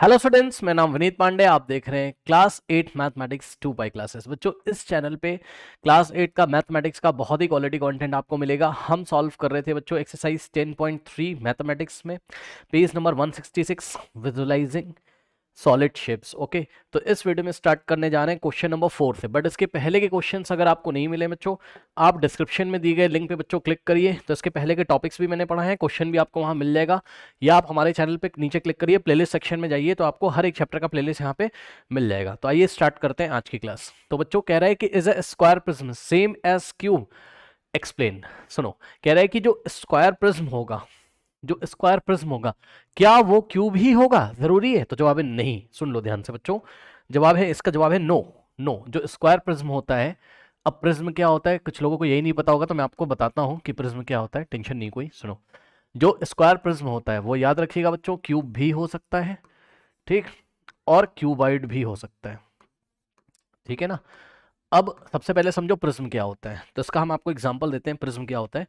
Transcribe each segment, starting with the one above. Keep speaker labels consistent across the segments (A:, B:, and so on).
A: Hello students मैं नाम विनीत पांडे आप देख रहे हैं class eight mathematics two by classes बच्चों इस चैनल पे क्लास एट का मैथमेटिक्स का बहुत ही क्वालिटी कंटेंट आपको मिलेगा हम सॉल्व कर रहे थे बच्चों एक्सरसाइज 10.3 मैथमेटिक्स में page number 166 visualising solid shapes okay तो इस वीडियो में स्टार्ट करने जा रहे हैं क्वेश्चन नंबर फोर से बट इसके पहले के क्वेश्चन अगर आपको नहीं मिले बच्चों आप डिस्क्रिप्शन में दिए गए लिंक पे बच्चों क्लिक करिए तो इसके पहले के टॉपिक्स भी मैंने पढ़ा है क्वेश्चन भी आपको वहाँ मिल जाएगा या आप हमारे चैनल पर नीचे क्लिक करिए प्ले सेक्शन में जाइए तो आपको हर एक चैप्टर का प्लेलिस्ट यहाँ पे मिल जाएगा तो आइए स्टार्ट करते हैं आज की क्लास तो बच्चों कह रहा है कि is a square prism same as cube explain सुनो कह रहा है कि जो स्क्वायर प्रिज्म होगा जो स्क्वायर प्रिज्म होगा क्या वो क्यूब ही होगा जरूरी है तो जवाब है नहीं सुन लो ध्यान से बच्चों जवाब है इसका जवाब है नो नो जो स्क्वायर प्रिज्म होता है अब प्रिज्म क्या होता है कुछ लोगों को यही नहीं पता होगा तो मैं आपको बताता हूं कि प्रिज्म क्या होता है टेंशन नहीं कोई सुनो जो स्क्वायर प्रिज्म होता है वो याद रखिएगा बच्चों क्यूब भी हो सकता है ठीक और क्यूबाइड भी हो सकता है ठीक है ना अब सबसे पहले समझो प्रिज्म क्या होता है तो इसका हम आपको एग्जांपल देते हैं प्रिज्म क्या होता है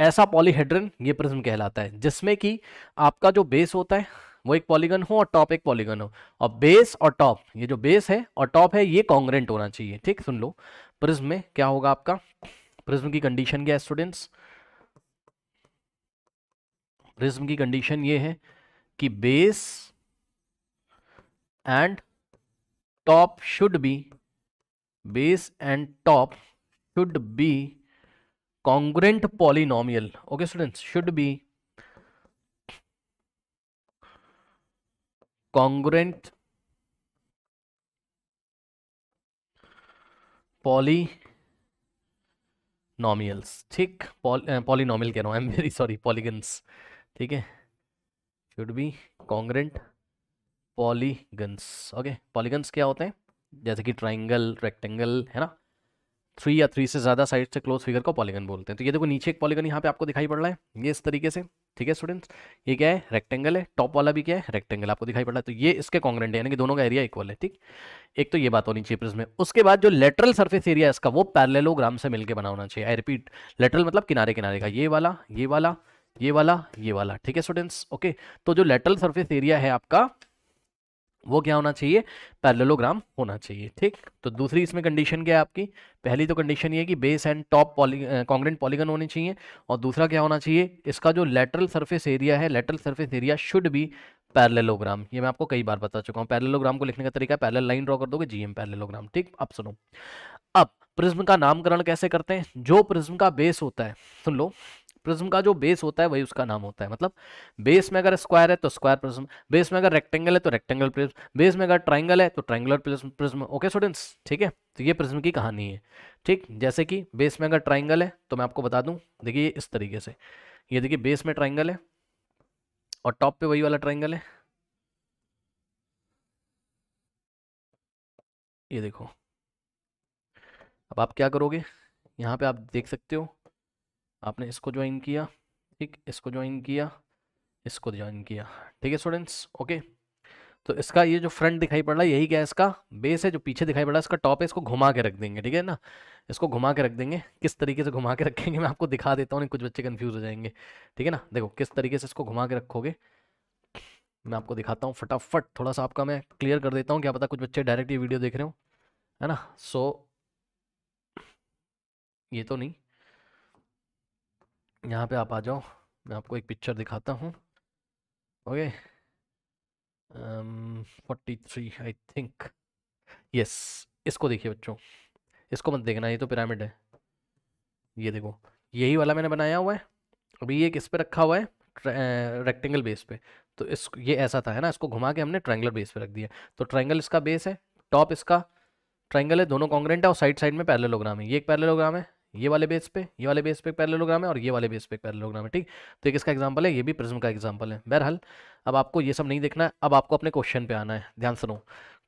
A: ऐसा पॉलीहेड्रन ये प्रिज्म कहलाता है जिसमें कि आपका जो बेस होता है वो एक पॉलीगन हो और टॉप एक पॉलीगन हो और बेस और टॉप ये जो बेस है और टॉप है ये कॉन्ग्रेंट होना चाहिए ठीक सुन लो प्रिज्म में क्या होगा आपका प्रिज्म की कंडीशन क्या है स्टूडेंट्स प्रिज्म की कंडीशन ये है कि base and top should be base and top should be congruent polynomial okay student should be congruent polynomials ठीक पॉलिनोमियल कह रहा हूं I am very sorry polygons ठीक है should be congruent polygons okay polygons क्या होते हैं जैसे कि ट्राइंगल रेक्टेंगल है ना थ्री या थ्री से ज़्यादा साइड से क्लोज फिगर को पॉलीगन बोलते हैं तो ये देखो नीचे एक पॉलीगन यहाँ पे आपको दिखाई पड़ रहा है ये इस तरीके से ठीक है स्टूडेंट्स ये क्या है रेक्टेंगल है टॉप वाला भी क्या है रेक्टेंगल आपको दिखाई पड़ रहा है तो ये इसके कॉन्ग्रेंट है यानी कि दोनों का एरिया इक्वल है ठीक एक तो ये बात होनी चाहिए प्रिज्म में उसके बाद जो लेटरल सर्फेस एरिया है इसका वो पैरलेलोग्राम से मिलकर बना होना चाहिए आई रिपीट लेटरल मतलब किनारे किनारे का ये वाला ये वाला ये वाला ये वाला ठीक है स्टूडेंट्स ओके तो जो लेटरल सर्फेस एरिया है आपका वो क्या होना चाहिए पैरलोग्राम होना चाहिए ठीक तो दूसरी इसमें कंडीशन क्या है आपकी पहली तो कंडीशन ये कि base and top poly congruent polygon होने चाहिए और दूसरा क्या होना चाहिए इसका जो लेटरल सरफेस एरिया है lateral surface area should be parallelogram ये मैं आपको कई बार बता चुका हूँ पैरलोग्राम को लिखने का तरीका पैरल लाइन ड्रॉ कर दोगे जीएम पैरेललोग्राम ठीक अब सुनो अब प्रिज्म का नामकरण कैसे करते हैं जो प्रिज्म का बेस होता है सुन लो प्रिज्म का जो बेस होता है वही उसका नाम होता है मतलब बेस में अगर स्क्वायर है तो स्क्वायर प्रिज्म बेस में अगर रेक्टेंगल है तो रेक्टेंगल प्रिज्म बेस में अगर ट्राइंगल है तो ट्राइंगुलर प्रिज्म ओके स्टूडेंट्स ठीक है तो ये प्रिज्म की कहानी है ठीक जैसे कि बेस में अगर ट्राइंगल है तो मैं आपको बता दूं देखिए इस तरीके से ये देखिए बेस में ट्राइंगल है और टॉप पे वही वाला ट्राइंगल है ये देखो अब आप क्या करोगे यहाँ पे आप देख सकते हो आपने इसको ज्वाइन किया ठीक इसको ज्वाइन किया इसको ज्वाइन किया ठीक है स्टूडेंट्स ओके तो इसका ये जो फ्रंट दिखाई पड़ रहा है यही क्या है इसका बेस है जो पीछे दिखाई पड़ रहा है इसका टॉप है इसको घुमा के रख देंगे ठीक है ना इसको घुमा के रख देंगे किस तरीके से घुमा के रखेंगे मैं आपको दिखा देता हूँ कुछ बच्चे कन्फ्यूज हो जाएंगे ठीक है ना देखो किस तरीके से इसको घुमा के रखोगे मैं आपको दिखाता हूँ फटाफट थोड़ा सा आपका मैं क्लियर कर देता हूँ क्या पता कुछ बच्चे डायरेक्ट ये वीडियो देख रहे हो है ना सो so, ये तो नहीं यहाँ पे आप आ जाओ मैं आपको एक पिक्चर दिखाता हूँ okay forty three I think yes इसको देखिए बच्चों इसको मत देखना ये तो पिरामिड है ये देखो यही वाला मैंने बनाया हुआ है अभी ये किस पे रखा हुआ है रेक्टेंगल बेस पे तो इस ये ऐसा था है ना इसको घुमा के हमने ट्रायंगुलर बेस पे रख दिया तो ट्रायंगल इसका बेस है टॉप इसका ट्रायंगल है दोनों कॉन्ग्रेंट है और साइड साइड में पैरेललोग्राम है ये एक पैरेललोग्राम है ये वाले बेस पे ये वाले बेस पे पैरेलोग्राम है और ये वाले बेस पे पैरेलोग्राम है ठीक तो एक इसका एग्जांपल है ये भी प्रिज्म का एग्जांपल है बहरहाल अब आपको ये सब नहीं देखना है अब आपको अपने क्वेश्चन पे आना है ध्यान सुनो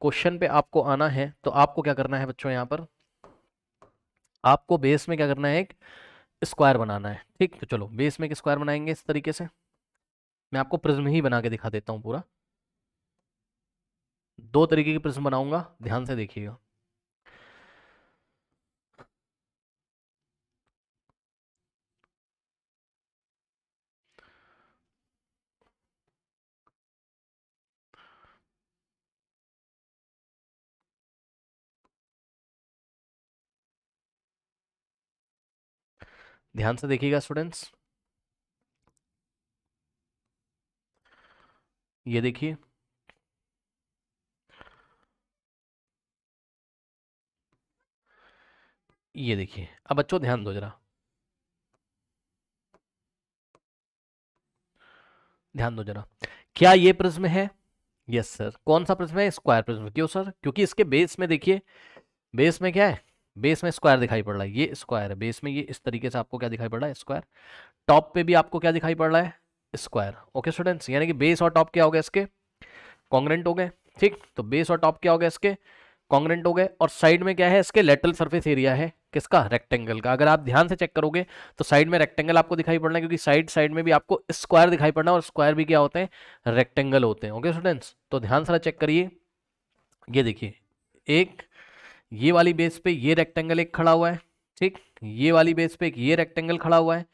A: क्वेश्चन पे आपको आना है तो आपको क्या करना है बच्चों यहाँ पर आपको बेस में क्या करना है एक स्क्वायर बनाना है ठीक तो चलो बेस में एक स्क्वायर बनाएंगे इस तरीके से मैं आपको प्रिज्म ही बना के दिखा देता हूँ पूरा दो तरीके की प्रिज्म बनाऊंगा ध्यान से देखिएगा ध्यान से देखिएगा स्टूडेंट्स ये देखिए ये देखिए अब बच्चों ध्यान दो जरा ध्यान दो जरा क्या ये प्रिज्म है यस सर कौन सा प्रिज्म है स्क्वायर प्रिज्म क्यों सर क्योंकि इसके बेस में देखिए बेस में क्या है बेस में स्क्वायर दिखाई पड़ रहा है ये स्क्वायर है बेस में ये इस तरीके से आपको क्या दिखाई पड़ रहा है स्क्वायर टॉप पे भी आपको क्या दिखाई पड़ रहा है स्क्वायर ओके स्टूडेंट्स यानी कि बेस और टॉप क्या हो गया इसके कॉन्ग्रेंट हो गए ठीक तो बेस और टॉप क्या हो गया इसके कॉन्ग्रेंट हो गए और साइड में क्या है इसके लेटरल सर्फेस एरिया है किसका रेक्टेंगल का अगर आप ध्यान से चेक करोगे तो साइड में रेक्टेंगल आपको दिखाई पड़ना है क्योंकि साइड साइड में भी आपको स्क्वायर दिखाई पड़ना है और स्क्वायर भी क्या होते हैं रेक्टेंगल होते हैं ओके स्टूडेंट्स तो ध्यान से चेक करिए ये देखिए एक ये वाली बेस पे ये रेक्टेंगल एक खड़ा हुआ है ठीक ये वाली बेस पे एक ये रेक्टेंगल खड़ा हुआ है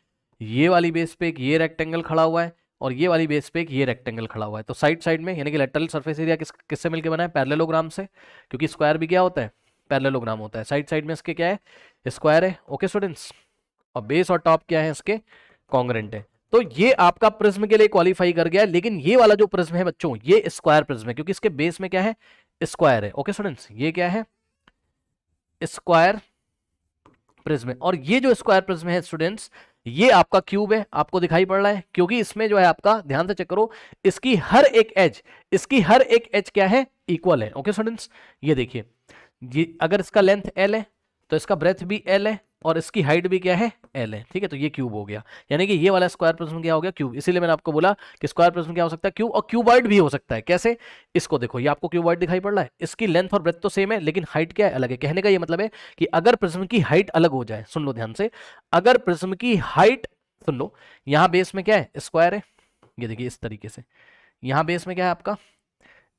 A: ये वाली बेस पे एक ये रेक्टेंगल खड़ा हुआ है और ये वाली बेस पे एक ये रेक्टेंगल खड़ा हुआ है तो साइड साइड में यानी कि लेटरल सर्फेस एरिया किस किससे मिलकर बना है पैरेललोग्राम से क्योंकि स्क्वायर भी क्या होता है पैरेललोग्राम होता है साइड साइड में इसके क्या है स्क्वायर है ओके स्टूडेंट्स और बेस और टॉप क्या है इसके कॉन्ग्रेंट है तो ये आपका प्रिज्म के लिए क्वालिफाई कर गया है लेकिन ये वाला जो प्रिज्म है बच्चों ये स्क्वायर प्रिज्म है क्योंकि इसके बेस में क्या है स्क्वायर है ओके स्टूडेंट्स ये क्या है स्क्वायर प्रिज्म है और ये जो स्क्वायर प्रिज्म है स्टूडेंट्स ये आपका क्यूब है आपको दिखाई पड़ रहा है क्योंकि इसमें जो है आपका ध्यान से चेक करो इसकी हर एक एज इसकी हर एक एज क्या है इक्वल है ओके स्टूडेंट्स ये देखिए अगर इसका लेंथ एल है तो इसका ब्रेथ भी एल है और इसकी हाइट भी क्या है एल है ठीक है तो ये क्यूब हो गया यानी कि ये वाला स्क्वायर प्रश्न क्या हो गया क्यूब इसीलिए मैंने आपको बोला कि स्क्वायर प्रश्न क्या हो सकता है क्यूब और क्यूबॉइड भी हो सकता है कैसे इसको देखो ये आपको क्यूबॉइड दिखाई पड़ रहा है इसकी लेंथ और ब्रेथ तो सेम है लेकिन हाइट क्या है अलग है कहने का यह मतलब है कि अगर प्रश्न की हाइट अलग हो जाए सुन लो ध्यान से अगर प्रश्न की हाइट सुन लो यहां बेस में क्या है स्क्वायर है ये देखिए इस तरीके से यहां बेस में क्या है आपका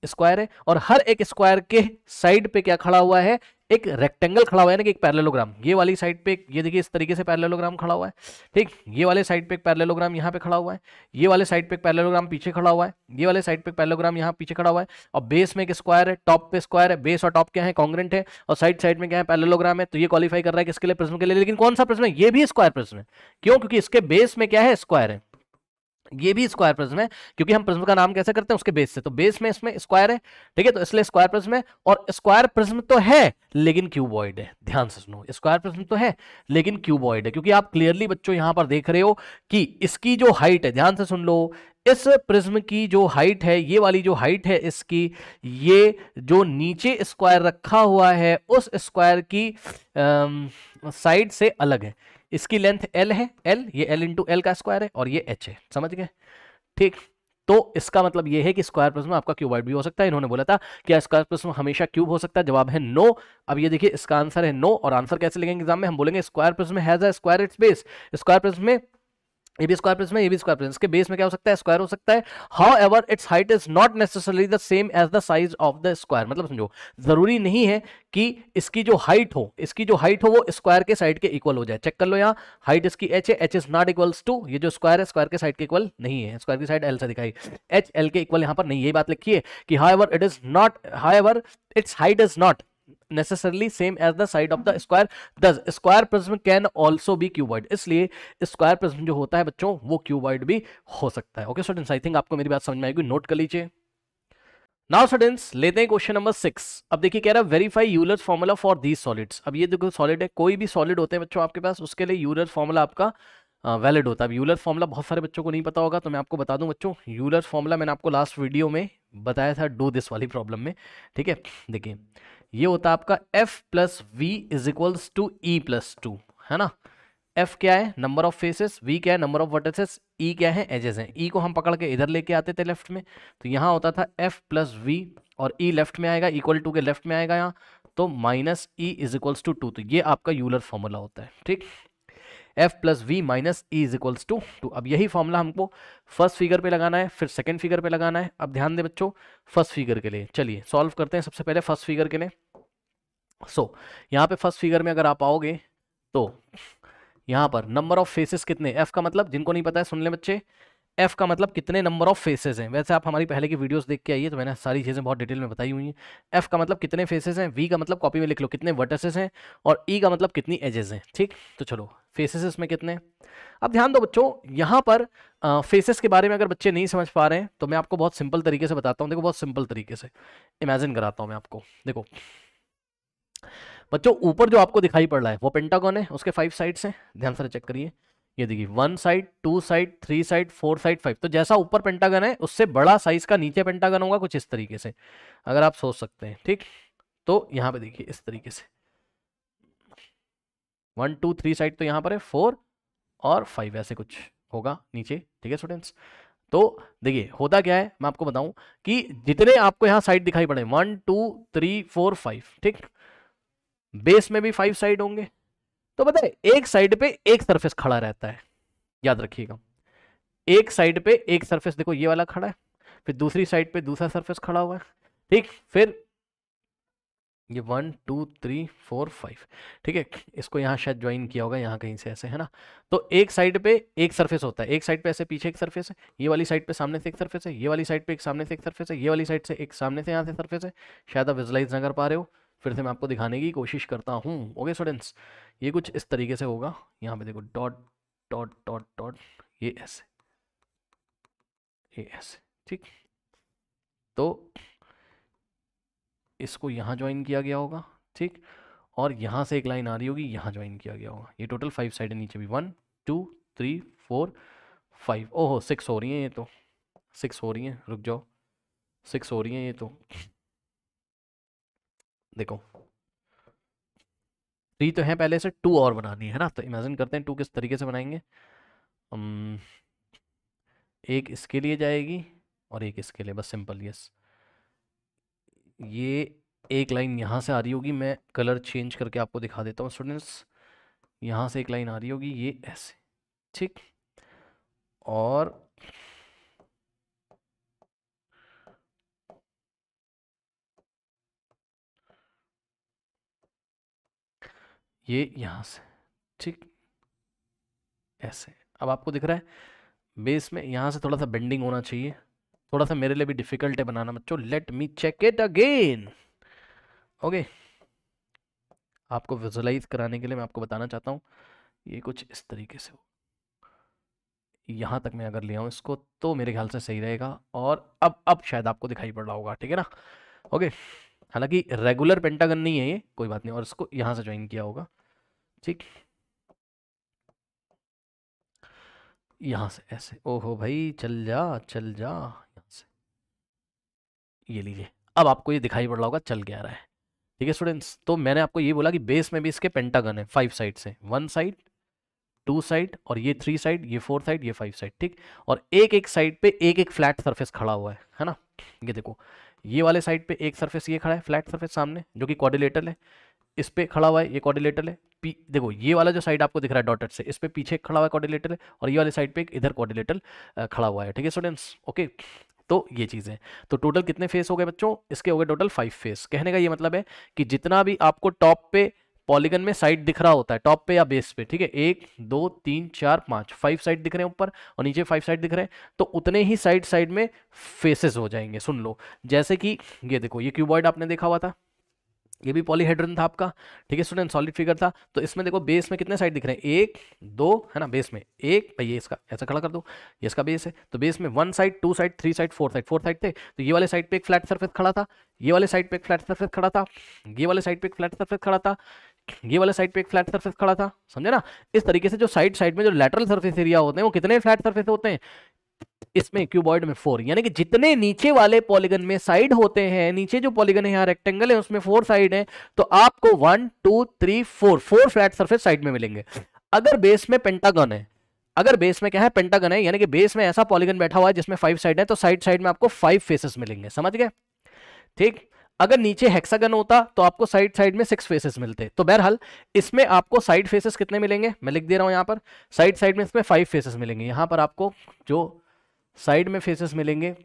A: स्क्वायर है और हर एक स्क्वायर के साइड पे क्या खड़ा हुआ है एक रेक्टेंगल खड़ा हुआ है ना कि एक पैरेलोग्राम ये वाली साइड पे ये देखिए इस तरीके से पैरेलोग्राम खड़ा हुआ है ठीक ये वाले साइड पे एक पैरेलोग्राम यहाँ पे खड़ा हुआ है ये वाले साइड पे एक पैरेलोग्राम पीछे खड़ा हुआ है ये वाले साइड पे एक पैरेलोग्राम यहाँ पीछे खड़ा हुआ है और बेस में एक स्क्वायर है टॉप पे स्क्वायर है बेस और टॉप क्या है कॉन्ग्रेंट है और साइड साइड में क्या है पैरेलोग्राम है तो ये क्वालिफाई कर रहा है किसके लिए प्रश्न के लिए लेकिन कौन सा प्रश्न है ये भी स्क्वायर प्रश्न है क्यों क्योंकि इसके बेस में क्या है स्क्वायर है ये भी स्क्वायर प्रिज्म है क्योंकि हम प्रिज्म का नाम कैसे करते हैं उसके बेस से तो बेस में इसमें स्क्वायर है ठीक है तो इसलिए स्क्वायर प्रिज्म है और स्क्वायर प्रिज्म तो है लेकिन क्यूबॉइड है ध्यान से सुनो स्क्वायर प्रिज्म तो है लेकिन क्यूबॉइड है क्योंकि आप क्लियरली बच्चों यहां पर देख रहे हो कि इसकी जो हाइट है ध्यान से सुन लो इस प्रिज्म की जो हाइट है ये वाली जो हाइट है इसकी ये जो नीचे स्क्वायर रखा हुआ है उस स्क्वायर की साइड से अलग है इसकी लेंथ एल है एल ये एल इंटू एल का स्क्वायर है और ये एच है समझ गए ठीक तो इसका मतलब ये है कि स्क्वायर प्लस में आपका क्यूबॉइड भी हो सकता है इन्होंने बोला था कि स्क्वायर प्लस में हमेशा क्यूब हो सकता है जवाब है नो अब ये देखिए इसका आंसर है नो और आंसर कैसे लिखेंगे एग्जाम में हम बोलेंगे स्क्वायर प्लस में has a square its base square plus में ए बी स्क्वायर प्लस में ए बी स्क्वायर प्लस के बेस में क्या हो सकता है स्क्वायर हो सकता है however its height is not necessarily the same as the size of the square मतलब समझो जरूरी नहीं है कि इसकी जो हाइट हो इसकी जो हाइट हो वो स्क्वायर के साइड के इक्वल हो जाए चेक कर लो यहाँ हाइट इसकी एच है h is not equals to ये जो स्क्वायर है स्क्वायर के साइड के इक्वल नहीं है स्क्वायर की साइड एल से दिखाई एच एल के इक्वल यहाँ पर नहीं यही बात लिखी है कि however it is not however its height is not necessarily same as the side of the square does square prism can also be cuboid इसलिए square prism जो होता है बच्चों वो cuboid भी हो सकता है okay students I think आपको मेरी बात समझ में आएगी नोट कर लीजिए नाउ स्टूडेंट्स लेते हैं क्वेश्चन नंबर सिक्स अब देखिए कह रहा है verify Euler formula for these solids अब ये देखो सॉलिड है कोई भी सॉलिड होते हैं बच्चों आपके पास उसके लिए यूलर फॉर्मूला आपका वैलिड होता है अब यूलर फॉर्मूला बहुत सारे बच्चों को नहीं पता होगा तो मैं आपको बता दूं बच्चों यूलर फॉर्मूला मैंने आपको लास्ट वीडियो में बताया था डू दिस वाली प्रॉब्लम में ठीक है देखिए ये होता है आपका f plus V is equals to E plus two है ना f क्या है नंबर ऑफ फेसेस v क्या है नंबर ऑफ वर्टेसेस e क्या है एजेस हैं e को हम पकड़ के इधर लेके आते थे लेफ्ट में तो यहाँ होता था f प्लस वी और e लेफ्ट में आएगा इक्वल टू के लेफ्ट में आएगा यहाँ तो minus E is equals to two तो ये आपका यूलर फॉर्मूला होता है ठीक F plus V minus E is equals to two अब यही फॉर्मूला हमको फर्स्ट फिगर पे लगाना है फिर सेकंड फिगर पे लगाना है अब ध्यान दें बच्चों फर्स्ट फिगर के लिए चलिए सॉल्व करते हैं सबसे पहले फर्स्ट फिगर के लिए सो so, यहाँ पे फर्स्ट फिगर में अगर आप आओगे तो यहाँ पर नंबर ऑफ फेसेस कितने एफ का मतलब जिनको नहीं पता है सुन ले बच्चे एफ का मतलब कितने नंबर ऑफ फेसेस हैं वैसे आप हमारी पहले की वीडियोस देख के आइए तो मैंने सारी चीज़ें बहुत डिटेल में बताई हुई हैं एफ का मतलब कितने फेसेस हैं वी का मतलब कॉपी में लिख लो कितने वर्टसेस हैं और ई e का मतलब कितनी एजेस हैं ठीक तो चलो फेसेस इसमें कितने अब ध्यान दो बच्चों यहाँ पर फेसेस के बारे में अगर बच्चे नहीं समझ पा रहे हैं तो मैं आपको बहुत सिंपल तरीके से बताता हूँ देखो बहुत सिंपल तरीके से इमेजिन कराता हूँ मैं आपको देखो बच्चों ऊपर जो आपको दिखाई पड़ रहा है वो पेंटागॉन है उसके फाइव साइड्स हैं ध्यान से चेक करिए ये देखिए one side two side three side four side five तो जैसा ऊपर पेंटागन है उससे बड़ा साइज का नीचे पेंटागन होगा कुछ इस तरीके से अगर आप सोच सकते हैं ठीक तो यहाँ पे देखिए इस तरीके से वन टू थ्री साइड तो यहाँ पर है फोर और फाइव ऐसे कुछ होगा नीचे ठीक है स्टूडेंट्स तो देखिए होता क्या है मैं आपको बताऊं कि जितने आपको यहाँ साइड दिखाई पड़े one two three four five ठीक बेस में भी फाइव साइड होंगे तो बताए एक साइड पे एक सरफेस खड़ा रहता है याद रखिएगा एक साइड पे एक सरफेस देखो ये वाला खड़ा है फिर दूसरी साइड पे दूसरा सरफेस खड़ा हुआ है ठीक फिर ये one two three four five ठीक है इसको यहाँ शायद ज्वाइन किया होगा यहाँ कहीं से ऐसे है ना तो एक साइड पे एक सरफेस होता है एक साइड पे ऐसे पीछे एक सरफेस है ये वाली साइड पे सामने से एक सरफेस है ये वाली साइड पे एक सामने से एक सरफेस है ये वाली साइड से एक सामने से यहाँ से सरफेस है शायद आप विजुलाइज ना कर पा रहे हो फिर से मैं आपको दिखाने की कोशिश करता हूँ ओके स्टूडेंट्स ये कुछ इस तरीके से होगा यहाँ पे देखो डॉट डॉट डॉट डॉट ये ऐसे ये ऐसे ठीक तो इसको यहाँ ज्वाइन किया गया होगा ठीक और यहाँ से एक लाइन आ रही होगी यहाँ ज्वाइन किया गया होगा ये टोटल फाइव साइड है नीचे भी one two three four five ओहो सिक्स हो रही हैं ये तो सिक्स हो रही हैं रुक जाओ सिक्स हो रही हैं ये तो देखो थ्री तो है पहले से टू और बनानी है ना तो इमेजिन करते हैं टू किस तरीके से बनाएंगे um, एक इसके लिए जाएगी और एक इसके लिए बस सिंपल यस ये एक लाइन यहाँ से आ रही होगी मैं कलर चेंज करके आपको दिखा देता हूँ स्टूडेंट्स यहाँ से एक लाइन आ रही होगी ये ऐसे ठीक और ये यहाँ से ठीक ऐसे अब आपको दिख रहा है बेस में यहाँ से थोड़ा सा बेंडिंग होना चाहिए थोड़ा सा मेरे लिए भी डिफ़िकल्ट है बनाना बच्चों let me check it again okay आपको विजुलाइज कराने के लिए मैं आपको बताना चाहता हूँ ये कुछ इस तरीके से हो यहाँ तक मैं अगर ले आऊँ इसको तो मेरे ख्याल से सही रहेगा और अब अब शायद आपको दिखाई पड़ रहा होगा ठीक है ना ओके हालांकि रेगुलर पेंटागन नहीं है ये कोई बात नहीं और इसको यहां से ज्वाइन किया होगा ठीक यहां से ऐसे ओहो भाई चल जा चल जा यहां से ये लीजिए अब आपको ये दिखाई पड़ रहा होगा चल गया रहा है ठीक है स्टूडेंट्स तो मैंने आपको ये बोला कि बेस में भी इसके पेंटागन है फाइव साइड से वन साइड टू साइड और ये थ्री साइड ये फोर साइड ये फाइव साइड ठीक और एक एक साइड पे एक एक फ्लैट सरफेस खड़ा हुआ है है ना ये देखो ये वाले साइड पे एक सरफेस ये खड़ा है फ्लैट सरफेस सामने जो कि कॉर्डिलेटर है इस पर खड़ा हुआ है ये कॉर्डिलेटर है पी देखो ये वाला जो साइड आपको दिख रहा है डॉटेड से इस पर पीछे खड़ा हुआ है कॉर्डिलेटर है और ये वाले साइड पे एक इधर कॉर्डिलेटर खड़ा हुआ है ठीक है स्टूडेंट्स ओके तो ये चीज़ें तो टोटल कितने फेस हो गए बच्चों इसके हो गए टोटल फाइव फेस कहने का ये मतलब है कि जितना भी आपको टॉप पे पॉलीगन में साइड दिख रहा होता है टॉप पे या बेस पे ठीक है एक दो तीन चार पांच फाइव साइड दिख रहे हैं ऊपर और नीचे फाइव साइड दिख रहे हैं तो उतने ही साइड साइड में फेसेस हो जाएंगे सुन लो जैसे कि ये देखो ये क्यूबॉइड आपने देखा हुआ था ये भी पॉलीहेड्रन था आपका ठीक है स्टूडेंट सॉलिड फिगर था तो इसमें देखो बेस में कितने साइड दिख रहे हैं एक दो है ना बेस में एक ये इसका ऐसा खड़ा कर दो ये इसका बेस है तो बेस में one side two side three side four side four side थे तो ये वाले साइड पे एक फ्लैट सरफेस खड़ा था ये वाले साइड पे एक फ्लैट सरफेस खड़ा था ये वाले साइड पे एक फ्लैट सरफेस खड़ा था ये वाले साइड पे एक फ्लैट सरफेस खड़ा था समझे ना इस तरीके से जो साइड साइड में जो लेटरल सरफेस एरिया होते हैं वो कितने फ्लैट सरफेस होते हैं इसमें क्यूबॉइड में फोर यानी कि जितने नीचे वाले पॉलीगन में साइड होते हैं नीचे जो पॉलीगन है यहाँ रेक्टेंगल है उसमें फोर साइड है तो आपको one two three four four flat surface side में मिलेंगे अगर बेस में पेंटागन है अगर बेस में क्या है पेंटागन है यानी कि बेस में ऐसा पॉलीगन बैठा हुआ है जिसमें फाइव साइड है तो साइड साइड में आपको फाइव फेसेस मिलेंगे समझ गए ठीक अगर नीचे हेक्सागन होता तो आपको साइड साइड में सिक्स फेसेस मिलते तो बहरहाल इसमें आपको साइड फेसेस कितने मिलेंगे मैं लिख दे रहा हूं यहां पर साइड साइड में इसमें फाइव फेसेस मिलेंगे यहां पर आपको जो साइड में फेसेस मिलेंगे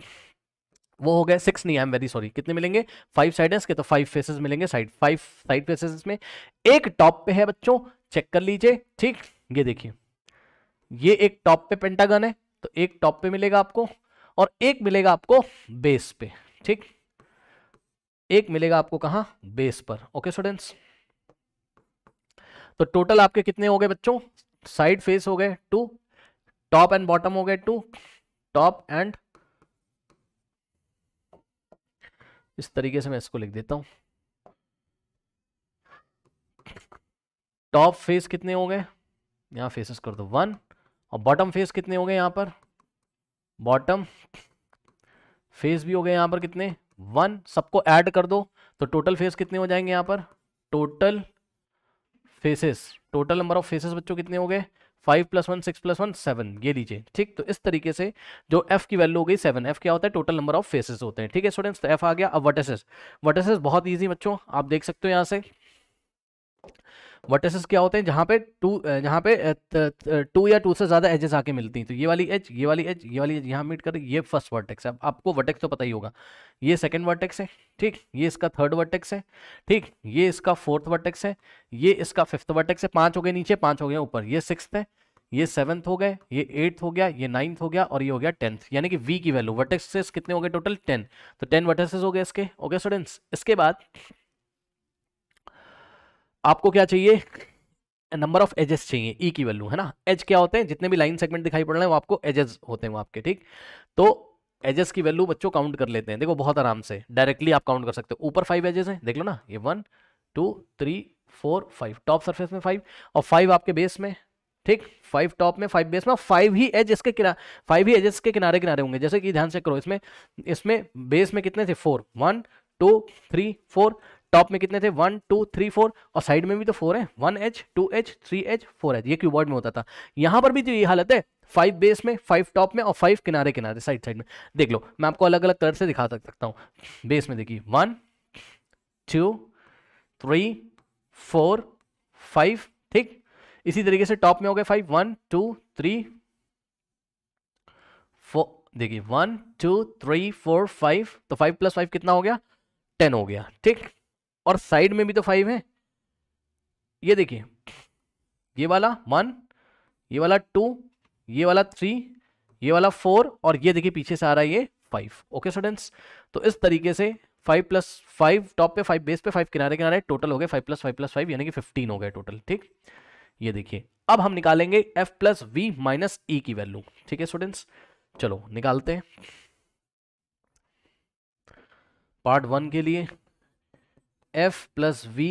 A: वो हो गए सिक्स नहीं आई एम वेरी सॉरी कितने मिलेंगे फाइव साइडर्स के तो फाइव फेसेस मिलेंगे साइड फाइव साइड फेसेस इसमें एक टॉप पे है बच्चों चेक कर लीजिए ठीक ये देखिए ये एक टॉप पे पेंटागन है तो एक टॉप पे मिलेगा आपको और एक मिलेगा आपको बेस पे ठीक एक मिलेगा आपको कहा बेस पर ओके स्टूडेंट्स तो टोटल आपके कितने हो गए बच्चों साइड फेस हो गए टू टॉप एंड बॉटम हो गए टू टॉप एंड इस तरीके से मैं इसको लिख देता हूं टॉप फेस कितने हो गए यहां फेसेस कर दो वन और बॉटम फेस कितने हो गए यहां पर बॉटम फेस भी हो गए यहां पर कितने वन सबको ऐड कर दो तो टोटल फेस कितने हो जाएंगे यहाँ पर total faces total number of faces बच्चों कितने हो गए five plus one six plus one seven ये लीजिए ठीक तो इस तरीके से जो एफ की वैल्यू हो गई सेवन एफ क्या होता है टोटल नंबर ऑफ फेसेस होते हैं ठीक है स्टूडेंट्स तो एफ आ गया अब वटेसेस वटेसेस बहुत ईजी बच्चों आप देख सकते हो यहाँ से वर्टसेस क्या होते हैं जहाँ पे टू जहाँ पे टू या टू से ज़्यादा एजेस आके मिलती हैं तो ये वाली एज ये वाली एज ये वाली एज यहाँ मीट कर ये फर्स्ट वर्टेक्स है अब आपको वर्टेक्स तो पता ही होगा ये सेकेंड वर्टेक्स है ठीक ये इसका थर्ड वर्टेक्स है ठीक ये इसका फोर्थ वर्टेक्स है ये इसका फिफ्थ वर्टेक्स है पाँच हो गए नीचे पाँच हो गए ऊपर ये सिक्स है ये सेवन्थ हो गए ये एट्थ हो गया ये नाइन्थ हो गया और ये हो गया टेंथ यानी कि वी की वैल्यू वर्टेक्सेस कितने हो गए टोटल टेन तो टेन वर्टेक्सेस हो गए इसके ओके स्टूडेंट्स इसके बाद आपको क्या चाहिए नंबर ऑफ एजेस चाहिए ई e की वैल्यू है ना एज क्या होते हैं जितने भी लाइन सेगमेंट दिखाई पड़ रहे हैं वो आपको एजेस होते हैं वो आपके ठीक तो एजेस की वैल्यू बच्चों काउंट कर लेते हैं देखो बहुत आराम से डायरेक्टली आप काउंट कर सकते हो ऊपर फाइव एजेस हैं देख लो ना ये one two three four five top surface में फाइव और फाइव आपके बेस में ठीक फाइव टॉप में फाइव बेस में फाइव ही एज इसके किनारे फाइव ही एजेस के किनारे किनारे होंगे जैसे कि ध्यान से करो इसमें इसमें बेस में कितने थे four one two three four top में कितने थे वन टू थ्री फोर और साइड में भी तो फोर है one H two H three H four H ये क्यूबॉर्ड में होता था यहां पर भी तो ये हालत है फाइव बेस में फाइव टॉप में और फाइव किनारे किनारे साइड साइड में देख लो मैं आपको अलग अलग तरह से दिखा सकता हूँ बेस में देखिए one two three four five ठीक इसी तरीके से टॉप में हो गए five one two three four देखिए one two three four five तो फाइव प्लस फाइव कितना हो गया टेन हो गया ठीक और साइड में भी तो फाइव है ये देखिए ये वाला वन ये वाला टू ये वाला थ्री ये वाला फोर और ये देखिए पीछे से आ रहा है ये फाइव ओके स्टूडेंट्स तो इस तरीके से फाइव प्लस फाइव टॉप पे फाइव बेस पे फाइव किनारे किनारे टोटल हो गए five plus five plus five यानी कि फिफ्टीन हो गए टोटल ठीक ये देखिए अब हम निकालेंगे F plus V minus E की वैल्यू ठीक है स्टूडेंट्स चलो निकालते हैं पार्ट वन के लिए F plus V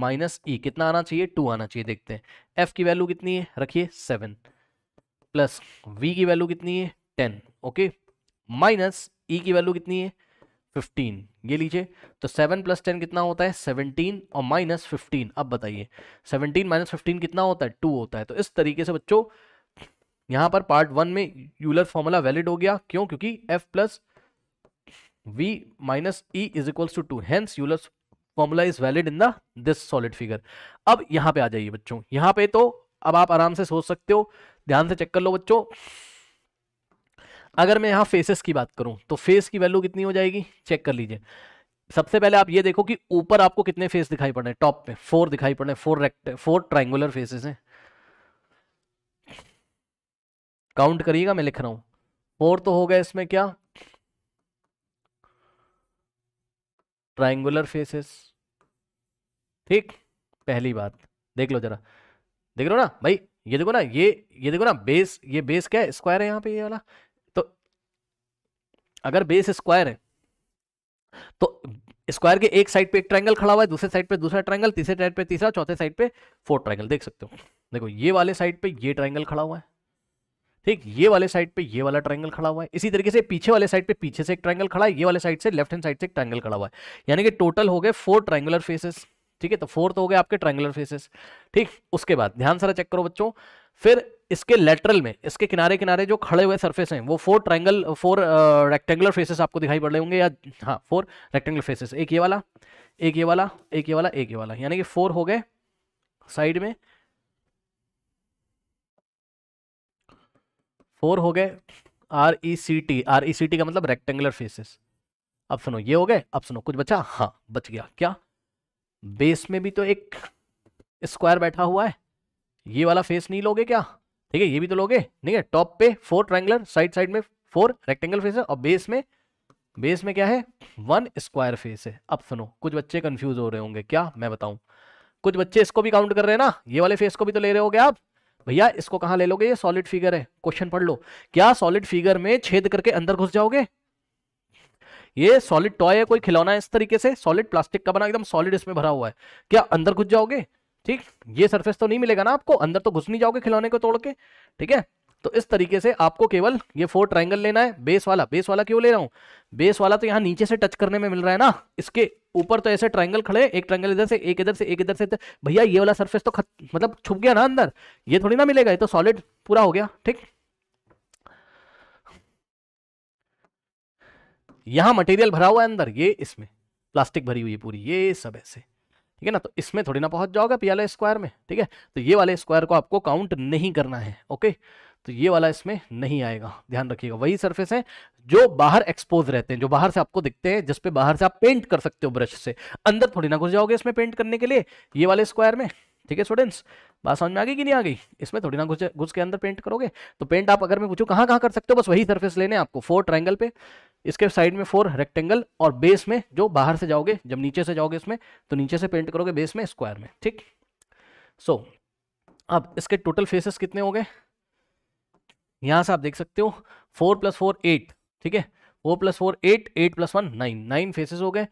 A: minus E कितना आना चाहिए टू आना चाहिए देखते हैं एफ की वैल्यू कितनी है रखिए सेवन प्लस वी की वैल्यू कितनी है टेन ओके माइनस ई की वैल्यू कितनी है फिफ्टीन ये लीजिए तो सेवन प्लस टेन कितना होता है सेवनटीन और माइनस फिफ्टीन अब बताइए सेवनटीन माइनस फिफ्टीन कितना होता है टू होता है तो इस तरीके से बच्चों यहां पर पार्ट वन में यूलर फॉर्मूला वैलिड हो गया क्यों क्योंकि F plus V minus E is equals to two hence Euler formula is valid in the this solid figure अब यहां पे आ जाइए बच्चों यहां पे तो अब आप आराम से सोच सकते हो ध्यान से चेक कर लो बच्चों अगर मैं यहां फेसेस की बात करूं तो फेस की वैल्यू कितनी हो जाएगी चेक कर लीजिए सबसे पहले आप ये देखो कि ऊपर आपको कितने फेस दिखाई पड़ रहे हैं टॉप में फोर दिखाई पड़ रहे हैं four rect four triangular faces हैं काउंट करिएगा मैं लिख रहा हूं फोर तो हो गया इसमें क्या ट्राइंगुलर फेसेस ठीक पहली बात देख लो जरा देख लो ना भाई ये देखो ना ये ये देखो ना बेस ये बेस क्या है स्क्वायर है यहाँ पे ये वाला तो अगर बेस स्क्वायर है तो स्क्वायर के एक साइड पे एक ट्रायंगल खड़ा हुआ है दूसरे साइड पे दूसरा ट्रायंगल तीसरे साइड पे तीसरा चौथे साइड पे फोर्थ ट्रायंगल देख सकते हो देखो ये वाले साइड पे ये ट्रायंगल खड़ा हुआ है ठीक ये वाले साइड पे ये वाला ट्रायंगल खड़ा हुआ है इसी तरीके से पीछे वाले साइड पे पीछे से एक ट्रायंगल खड़ा है ये वाले साइड से लेफ्ट हैंड साइड से एक ट्रायंगल खड़ा हुआ है यानी कि टोटल हो गए फोर ट्रायंगुलर फेसेस ठीक है तो फोर्थ हो गया आपके ट्रायंगुलर फेसेस ठीक उसके बाद ध्यान सारा चेक करो बच्चों फिर इसके लेटरल में इसके किनारे किनारे जो खड़े हुए सरफेस हैं वो four triangle four rectangular faces आपको दिखाई पड़ रहे होंगे या हाँ फोर रेक्टेंगुलर फेसेस एक ये वाला एक ये वाला एक ये वाला एक ये वाला यानी कि फोर हो गए साइड में फोर हो गए R E C T R E C T का मतलब रेक्टेंगुलर फेसेस अब सुनो ये हो गए अब सुनो कुछ बचा हाँ बच गया क्या बेस में भी तो एक स्क्वायर बैठा हुआ है ये वाला फेस नहीं लोगे क्या ठीक है ये भी तो लोगे ठीक है टॉप पे फोर ट्रायंगुलर साइड साइड में फोर रेक्टेंगल फेस है और बेस में बेस में क्या है वन स्क्वायर फेस है अब सुनो कुछ बच्चे कंफ्यूज हो रहे होंगे क्या मैं बताऊं कुछ बच्चे इसको भी काउंट कर रहे हैं ना ये वाले फेस को भी तो ले रहे हो आप भैया इसको कहां ले लोगे ये सॉलिड फिगर है क्वेश्चन पढ़ लो क्या सॉलिड फिगर में छेद करके अंदर घुस जाओगे ये सॉलिड टॉय है कोई खिलौना है इस तरीके से सॉलिड प्लास्टिक का बना एकदम सॉलिड इसमें भरा हुआ है क्या अंदर घुस जाओगे ठीक ये सरफेस तो नहीं मिलेगा ना आपको अंदर तो घुस नहीं जाओगे खिलौने को तोड़ के ठीक है तो इस तरीके से आपको केवल ये फोर ट्राइंगल लेना है बेस वाला बेस वाला क्यों ले रहा हूं बेस वाला तो यहाँ नीचे से टच करने में मिल रहा है ना इसके ऊपर तो ऐसे ट्राइंगल खड़े एक ट्राइंगल इधर से एक इधर से एक इधर से तो भैया ये वाला सर्फेस तो मतलब छुप गया ना अंदर ये थोड़ी ना मिलेगा ये तो सॉलिड पूरा हो गया ठीक यहाँ मटेरियल भरा हुआ है अंदर ये इसमें प्लास्टिक भरी हुई है पूरी ये सब ऐसे ठीक है ना तो इसमें थोड़ी ना पहुंच जाओगे पियाला स्क्वायर में ठीक है तो ये वाले स्क्वायर को आपको काउंट नहीं करना है ओके तो ये वाला इसमें नहीं आएगा ध्यान रखिएगा वही सरफेस है जो बाहर एक्सपोज रहते हैं जो बाहर से आपको दिखते हैं जिसपे बाहर से आप पेंट कर सकते हो ब्रश से अंदर थोड़ी ना घुस जाओगे इसमें पेंट करने के लिए ये वाले स्क्वायर में ठीक है स्टूडेंट्स बात समझ में आ गई कि नहीं आ गई इसमें थोड़ी ना घुस घुस के अंदर पेंट करोगे तो पेंट आप अगर मैं पूछू कहाँ कहाँ कर सकते हो बस वही सर्फेस लेने आपको फोर ट्राइंगल पे इसके साइड में फोर रेक्टेंगल और बेस में जो बाहर से जाओगे जब नीचे से जाओगे इसमें तो नीचे से पेंट करोगे बेस में स्क्वायर में ठीक सो so, अब इसके टोटल फेसेस कितने हो गए यहां से आप देख सकते हो फोर प्लस फोर एट ठीक है four plus four eight eight plus one nine nine faces हो गए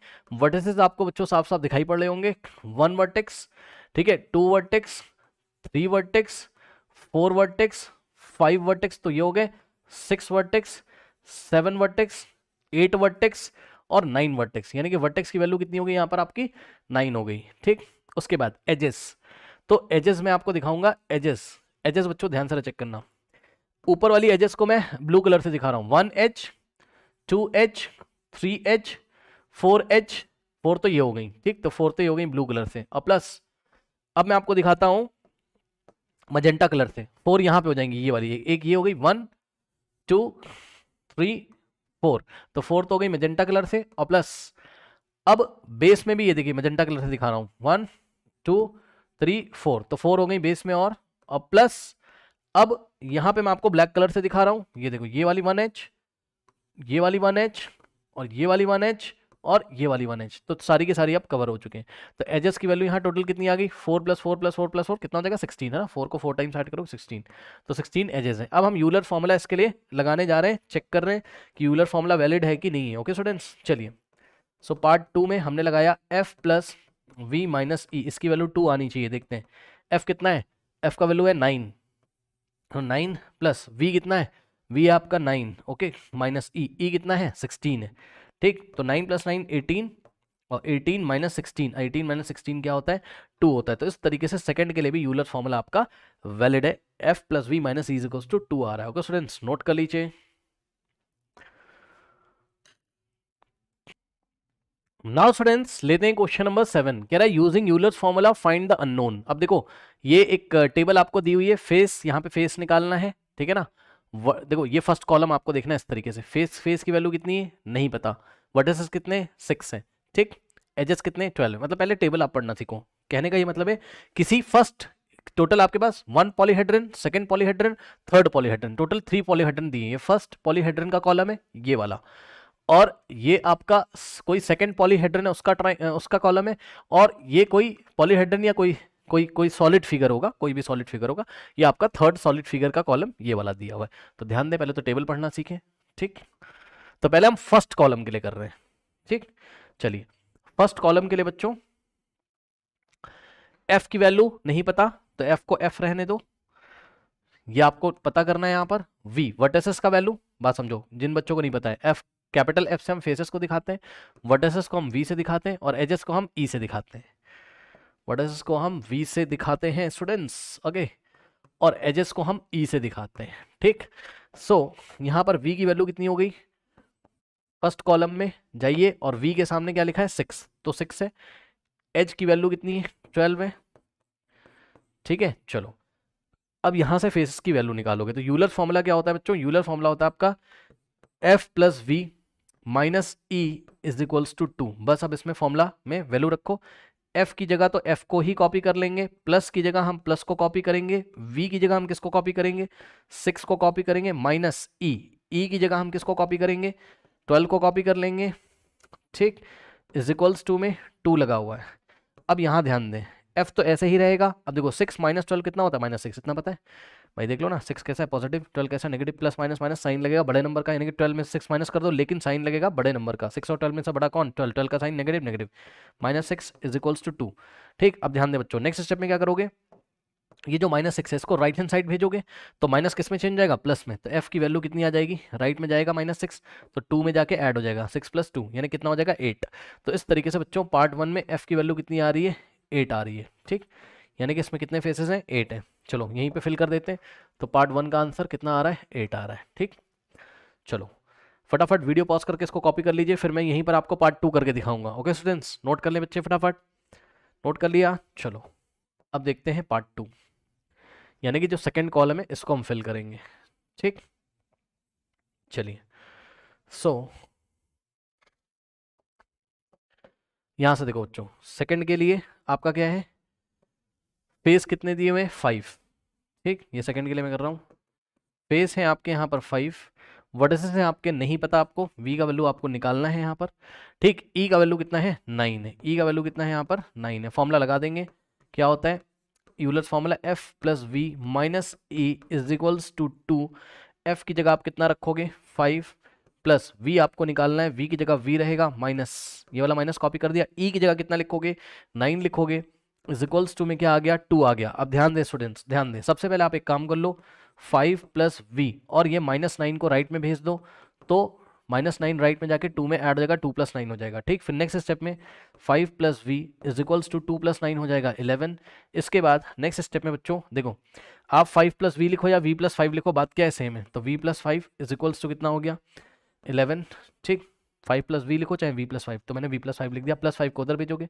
A: वर्टेसेस आपको बच्चों साफ साफ दिखाई पड़ रहे होंगे वन वर्टेक्स ठीक है two vertex three vertex four vertex five vertex तो ये हो गए six vertex seven vertex eight vertex और नाइन वर्टेक्स यानी कि वर्टेक्स की वैल्यू कितनी हो गई यहाँ पर आपकी नाइन हो गई ठीक उसके बाद एजेस तो एजेस में आपको दिखाऊंगा एजेस एजेस बच्चों ध्यान से चेक करना ऊपर वाली एजेस को मैं ब्लू कलर से दिखा रहा हूँ one H two H three H four H four तो ये हो गई ठीक तो फोर तो ये हो गई ब्लू कलर से और प्लस अब मैं आपको दिखाता हूं मजेंटा कलर से फोर यहां पे हो जाएंगी ये वाली एक ये हो गई वन टू थ्री फोर तो फोर तो हो गई मजेंटा कलर से और प्लस अब बेस में भी ये देखिए मजेंटा कलर से दिखा रहा हूं वन टू थ्री फोर तो फोर हो गई बेस में और और प्लस अब यहां पे मैं आपको ब्लैक कलर से दिखा रहा हूं ये देखो ये वाली वन एच ये वाली वन एच और ये वाली वन एच और ये वाली वन इंच तो सारी की सारी आप कवर हो चुके हैं तो एजेस की वैल्यू यहाँ टोटल कितनी आ गई four plus four plus four plus four कितना हो जाएगा सिक्सटीन है ना फोर को फोर टाइम्स ऐड करो सिक्सटीन तो सिक्सटीन एजेस हैं अब हम यूलर फॉर्मूला इसके लिए लगाने जा रहे हैं चेक कर रहे हैं कि यूलर फॉर्मूला वैलिड है कि नहीं है ओके स्टूडेंट्स चलिए सो पार्ट टू में हमने लगाया F plus V minus E इसकी वैल्यू टू आनी चाहिए देखते हैं एफ कितना है एफ का वैल्यू है नाइन तो नाइन प्लस वी कितना है वी आपका nine okay minus E E कितना है सिक्सटीन है ठीक तो नाइन प्लस नाइन एटीन और eighteen minus sixteen eighteen minus sixteen क्या होता है टू होता है तो इस तरीके से सेकंड के लिए भी यूलर फॉर्मूला आपका वैलिड है F plus V minus is equal to two आ रहा है ओके स्टूडेंट्स नोट कर लीजिए नाउ स्टूडेंट्स लेते हैं क्वेश्चन नंबर सेवन कह रहा है using Euler formula find the unknown अब देखो ये एक टेबल uh, आपको दी हुई है फेस यहाँ पे फेस निकालना है ठीक है ना देखो ये फर्स्ट कॉलम आपको देखना है इस तरीके से फेस फेस की वैल्यू कितनी है नहीं पता वर्टिसेस कितने सिक्स है ठीक एजेस कितने ट्वेल्व मतलब पहले टेबल आप पढ़ना सीखो कहने का ये मतलब है किसी फर्स्ट टोटल आपके पास one polyhedron second polyhedron third polyhedron total three polyhedron दिए ये फर्स्ट पॉलीहेड्रन का कॉलम है ये वाला और ये आपका कोई सेकंड पॉलीहेड्रन है उसका उसका कॉलम है और ये कोई पॉलीहेड्रन या कोई कोई कोई सॉलिड फिगर होगा कोई भी सॉलिड फिगर होगा ये आपका थर्ड सॉलिड फिगर का कॉलम ये वाला दिया हुआ है तो ध्यान दें पहले तो टेबल पढ़ना सीखें ठीक तो पहले हम फर्स्ट कॉलम के लिए कर रहे हैं ठीक चलिए फर्स्ट कॉलम के लिए बच्चों एफ की वैल्यू नहीं पता तो एफ को एफ रहने दो ये आपको पता करना है यहां पर वी वर्टेसेस का वैल्यू बात समझो जिन बच्चों को नहीं पता है एफ कैपिटल एफ से हम फेसेस को दिखाते हैं वर्टेसेस को हम वी से दिखाते हैं और एजेस को हम ई e से दिखाते हैं वर्टिसेस को हम वी से दिखाते हैं स्टूडेंट्स ओके और एजेस को हम ई e से दिखाते हैं ठीक सो so, यहाँ पर वी की वैल्यू कितनी हो गई फर्स्ट कॉलम में जाइए और वी के सामने क्या लिखा है सिक्स तो सिक्स है एज की वैल्यू कितनी है ट्वेल्व है ठीक है चलो अब यहाँ से फेसेस की वैल्यू निकालोगे तो यूलर फॉर्मूला क्या होता है बच्चों यूलर फॉर्मूला होता है आपका F plus V minus E is equals to two बस अब इसमें फॉर्मूला में वैल्यू रखो एफ की जगह तो एफ को ही कॉपी कर लेंगे प्लस की जगह हम प्लस को कॉपी करेंगे वी की जगह हम किसको कॉपी करेंगे सिक्स को कॉपी करेंगे माइनस ई ई की जगह हम किसको कॉपी करेंगे ट्वेल्व को कॉपी कर लेंगे ठीक इज इक्वल्स टू में टू लगा हुआ है अब यहां ध्यान दें एफ तो ऐसे ही रहेगा अब देखो सिक्स माइनस ट्वेल्व कितना होता है माइनस सिक्स इतना पता है भाई देख लो ना सिक्स कैसा है पॉजिटिव ट्वेल्व कैसा negative plus minus minus sign लगेगा बड़े नंबर का यानी कि ट्वेल्व में सिक्स माइनस कर दो लेकिन साइन लगेगा बड़े नंबर का सिक्स और ट्वेल्व में से बड़ा कौन ट्वेल्व ट्वेल्व का sign negative negative minus six is equals to two ठीक अब ध्यान दे बच्चों नेक्स्ट स्टेप में क्या करोगे ये जो माइनस सिक्स है इसको राइट हैंड साइड भेजोगे तो माइनस किस में चेंज जाएगा प्लस में तो एफ की वैल्यू कितनी आ जाएगी राइट में जाएगा माइनस सिक्स तो टू में जाके ऐड हो जाएगा सिक्स प्लस टू यानी कितना हो जाएगा एट तो इस तरीके से बच्चों पार्ट वन में एफ की वैल्यू कितनी आ रही है एट आ रही है ठीक यानी कि इसमें कितने फेसेस हैं एट हैं चलो यहीं पे फिल कर देते हैं तो पार्ट वन का आंसर कितना आ रहा है एट आ रहा है ठीक चलो फटाफट वीडियो पॉज करके इसको कॉपी कर लीजिए फिर मैं यहीं पर आपको पार्ट टू करके दिखाऊंगा ओके स्टूडेंट्स नोट कर लें बच्चे फटाफट नोट कर लिया चलो अब देखते हैं पार्ट टू यानी कि जो सेकेंड कॉलम है इसको हम फिल करेंगे ठीक चलिए सो so, यहाँ से देखो बच्चों सेकंड के लिए आपका क्या है फेस कितने दिए हुए फाइव ठीक ये सेकंड के लिए मैं कर रहा हूँ फेस है आपके यहाँ पर फाइव इज हैं आपके नहीं पता आपको वी का वैल्यू आपको निकालना है यहाँ पर ठीक ई e का वैल्यू कितना है नाइन है ई e का वैल्यू कितना है यहाँ पर नाइन है फॉर्मूला लगा देंगे क्या होता है Euler's formula F plus V minus E is equals to two F की जगह आप कितना रखोगे फाइव प्लस वी आपको निकालना है वी की जगह वी रहेगा माइनस ये वाला माइनस कॉपी कर दिया ई e की जगह कितना लिखोगे नाइन लिखोगे इज इक्वल्स टू में क्या आ गया टू आ गया अब ध्यान दें स्टूडेंट्स ध्यान दें सबसे पहले आप एक काम कर लो फाइव प्लस वी और ये माइनस नाइन को राइट में भेज दो तो माइनस नाइन राइट में जाके टू में ऐड हो जाएगा टू प्लस नाइन हो जाएगा ठीक फिर नेक्स्ट स्टेप में five plus V is equals to two plus nine हो जाएगा इलेवन इसके बाद नेक्स्ट स्टेप में बच्चों देखो आप फाइव प्लस वी लिखो या वी प्लस फाइव लिखो बात क्या है सेम है तो V plus five is equals to कितना हो गया इलेवन ठीक फाइव प्लस वी लिखो चाहे वी प्लस फाइव तो मैंने वी प्लस फाइव लिख दिया प्लस फाइव को उधर भेजोगे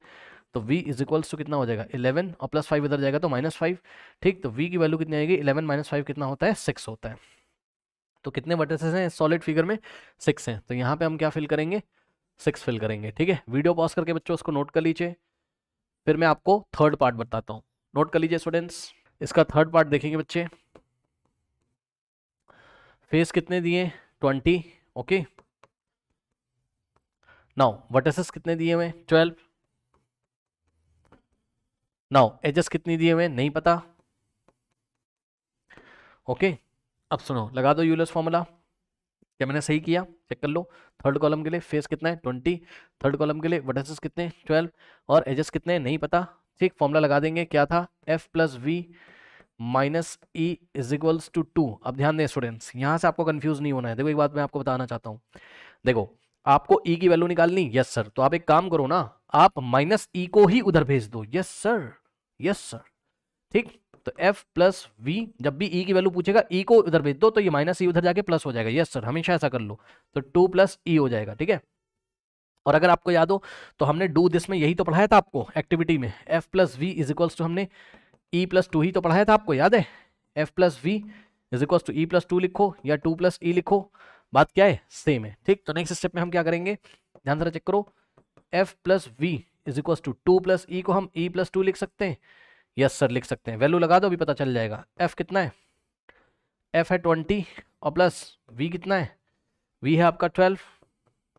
A: तो वी इज इक्वल्स टू कितना हो जाएगा इलेवन और प्लस फाइव इधर जाएगा तो माइनस फाइव ठीक तो वी की वैल्यू कितनी आएगी इलेवन माइनस फाइव कितना होता है सिक्स होता है तो कितने वर्टेसेस हैं सॉलिड फिगर में सिक्स हैं तो यहाँ पे हम क्या फिल करेंगे सिक्स फिल करेंगे ठीक है वीडियो पॉज करके बच्चों उसको नोट कर लीजिए फिर मैं आपको थर्ड पार्ट बताता हूँ नोट कर लीजिए स्टूडेंट्स इसका थर्ड पार्ट देखेंगे बच्चे फेस कितने दिए twenty okay okay? Now vertices कितने दिए हुए ट्वेल्व नाउ एजेस कितनी दिए हुए नहीं पता ओके okay. अब सुनो लगा दो यूलस फॉर्मूला क्या मैंने सही किया चेक कर लो थर्ड कॉलम के लिए फेस कितना है ट्वेंटी थर्ड कॉलम के लिए वर्टसेस कितने ट्वेल्व और एजेस कितने नहीं पता ठीक फॉर्मूला लगा देंगे क्या था F plus V minus E is equals to two अब ध्यान दें स्टूडेंट्स यहाँ से आपको कंफ्यूज नहीं होना है देखो एक बात मैं आपको बताना चाहता हूँ देखो आपको ई e की वैल्यू निकालनी यस सर तो आप एक काम करो ना आप माइनस ई e को ही उधर भेज दो यस सर यस सर ठीक तो एफ प्लस वी जब भी e की वैल्यू पूछेगा e को उधर भेज दो तो ये माइनस ई e उधर जाके प्लस हो जाएगा यस सर हमेशा ऐसा कर लो तो टू प्लस ई हो जाएगा ठीक है और अगर आपको याद हो तो हमने डू दिस में यही तो पढ़ाया था आपको एक्टिविटी में F plus V is equals to हमने ई प्लस टू ही तो पढ़ाया था आपको याद है F plus V is equals to E plus two लिखो या टू प्लस ई लिखो बात क्या है सेम है ठीक तो नेक्स्ट स्टेप में हम क्या करेंगे ध्यान से चेक करो F plus V is equal two two plus E को हम ई प्लस टू लिख सकते हैं यस सर लिख सकते हैं वैल्यू लगा दो अभी पता चल जाएगा एफ कितना है एफ है ट्वेंटी और प्लस वी कितना है वी है आपका ट्वेल्व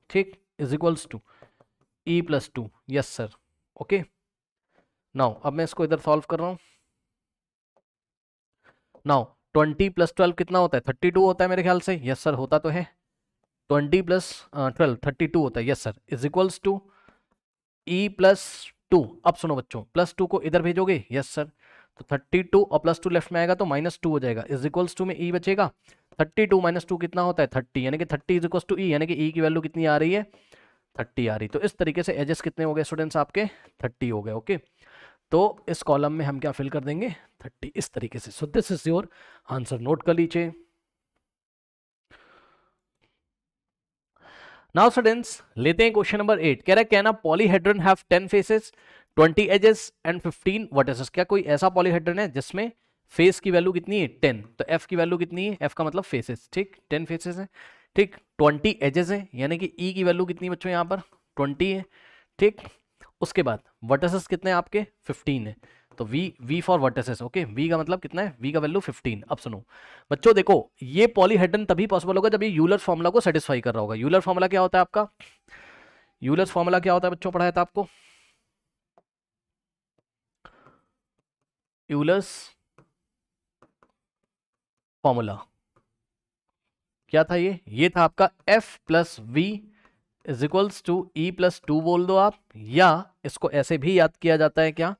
A: ठीक is equals to E plus two yes sir okay now अब मैं इसको इधर सॉल्व कर रहा हूँ नाउ ट्वेंटी प्लस ट्वेल्व कितना होता है थर्टी टू होता है मेरे ख्याल से यस सर होता तो है twenty plus twelve thirty two होता है yes sir is equals to E plus two अब सुनो बच्चों प्लस टू को इधर भेजोगे यस सर तो थर्टी टू और प्लस टू लेफ्ट में आएगा तो माइनस टू हो जाएगा इज इक्वल्स टू में ई e बचेगा थर्टी टू माइनस टू कितना होता है थर्टी यानी कि thirty is equals to E यानी कि ई e की वैल्यू कितनी आ रही है थर्टी आ रही तो इस तरीके से एजेस कितने हो गए स्टूडेंट्स आपके थर्टी हो गए ओके okay? तो इस कॉलम में हम क्या फिल कर देंगे थर्टी इस तरीके से so this is your answer note कर लीजिए नाउ स्टूडेंट्स लेते हैं क्वेश्चन नंबर एट कह रहा है कहना polyhedron have ten faces twenty edges and fifteen vertices क्या कोई ऐसा पॉलीहेड्रन है जिसमें फेस की वैल्यू कितनी है टेन तो एफ की वैल्यू कितनी है एफ का मतलब फेसेस ठीक टेन फेसेस है ठीक ट्वेंटी एजेस है यानी कि ई e की वैल्यू कितनी बच्चों यहाँ पर ट्वेंटी है ठीक उसके बाद वर्टसेस कितने आपके फिफ्टीन है तो v v four vertices okay v का मतलब कितना है v का वैल्यू 15 अब सुनो बच्चों देखो ये पॉलीहेड्रन तभी पॉसिबल होगा जब ये यूलर फॉर्मूला को सेटिस्फाई कर रहा होगा यूलर फॉर्मूला क्या होता है आपका यूलर फॉर्मूला क्या होता है बच्चों पढ़ाया था तो आपको यूलर्स फॉर्मूला क्या था ये ये था आपका f plus V is equals to E plus two बोल दो आप या इसको ऐसे भी याद किया जाता है क्या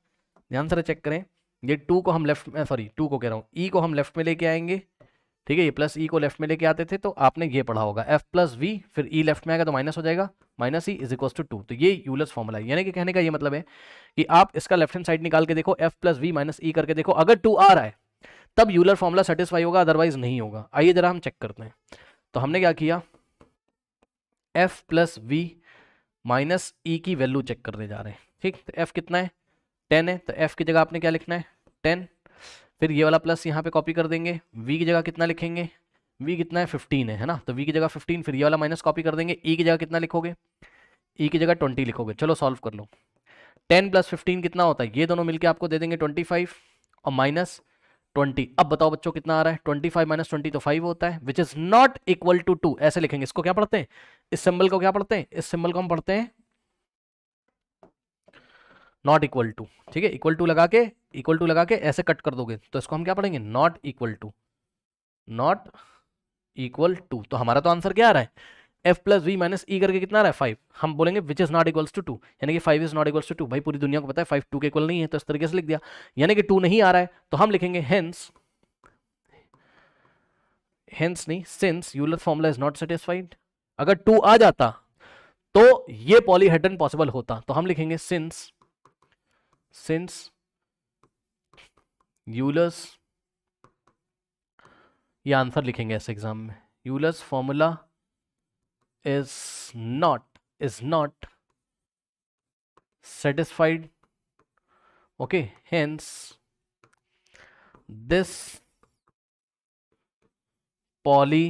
A: ध्यान से चेक करें ये टू को हम लेफ्ट में सॉरी टू को कह रहा हूँ ई e को हम लेफ्ट में लेके आएंगे ठीक है ये प्लस ई e को लेफ्ट में लेके आते थे तो आपने ये पढ़ा होगा एफ प्लस वी फिर ई e लेफ्ट में आएगा तो माइनस हो जाएगा minus E is equals to two तो ये यूलस फॉर्मूला है यानी कि कहने का ये मतलब है कि आप इसका लेफ्ट हैंड साइड निकाल के देखो F plus V minus E करके देखो अगर टू आ रहा है तब यूलर फॉर्मूला सेटिस्फाई होगा अदरवाइज नहीं होगा आइए जरा हम चेक करते हैं तो हमने क्या किया F plus V minus E की वैल्यू चेक करने जा रहे हैं ठीक तो एफ कितना है टेन है तो एफ की जगह आपने क्या लिखना है टेन फिर ये वाला प्लस यहाँ पे कॉपी कर देंगे वी की जगह कितना लिखेंगे वी कितना है फिफ्टीन है है ना तो वी की जगह फिफ्टीन फिर ये वाला माइनस कॉपी कर देंगे ई e की जगह कितना लिखोगे ई e की जगह ट्वेंटी लिखोगे चलो सॉल्व कर लो टेन प्लस फिफ्टीन कितना होता है ये दोनों मिलकर आपको दे देंगे ट्वेंटी फाइव और माइनस ट्वेंटी अब बताओ बच्चों कितना आ रहा है ट्वेंटी फाइव माइनस ट्वेंटी तो फाइव होता है which is not equal to two ऐसे लिखेंगे इसको क्या पढ़ते हैं इस सिंबल को क्या पढ़ते हैं इस सिंबल को हम पढ़ते हैं नॉट इक्वल टू ठीक है इक्वल टू लगा के इक्वल टू लगा के ऐसे कट कर दोगे तो इसको हम क्या पढ़ेंगे not equal to not equal to तो हमारा तो आंसर क्या आ रहा है F plus V minus E करके कितना आ रहा है फाइव हम बोलेंगे which is not equals to two यानी कि five is not equals to two भाई पूरी दुनिया को पता है फाइव टू के इक्वल नहीं है तो इस तरीके से लिख दिया यानी कि टू नहीं आ रहा है तो हम लिखेंगे हेंस हेंस नहीं since Euler formula is not satisfied अगर टू आ जाता तो ये पॉलीहेड्रन पॉसिबल होता तो हम लिखेंगे सिंस सिंस यूलस ये आंसर लिखेंगे ऐसे एग्जाम में Euler's formula is not is not satisfied okay hence this poly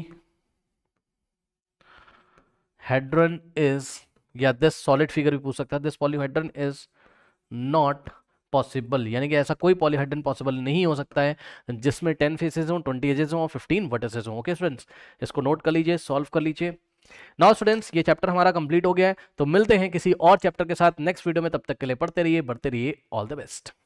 A: polyhedron is या दिस सॉलिड फिगर भी पूछ सकता है this polyhedron is not possible यानी कि ऐसा कोई पॉलीहाइड्रन पॉसिबल नहीं हो सकता है जिसमें टेन फेसेज हों ट्वेंटी एजेस हों और फिफ्टीन वर्टेसेज हों ओके स्टूडेंट्स इसको नोट कर लीजिए सॉल्व कर लीजिए नाउ स्टूडेंट्स ये चैप्टर हमारा कंप्लीट हो गया है तो मिलते हैं किसी और चैप्टर के साथ नेक्स्ट वीडियो में तब तक के लिए पढ़ते रहिए बढ़ते रहिए ऑल द बेस्ट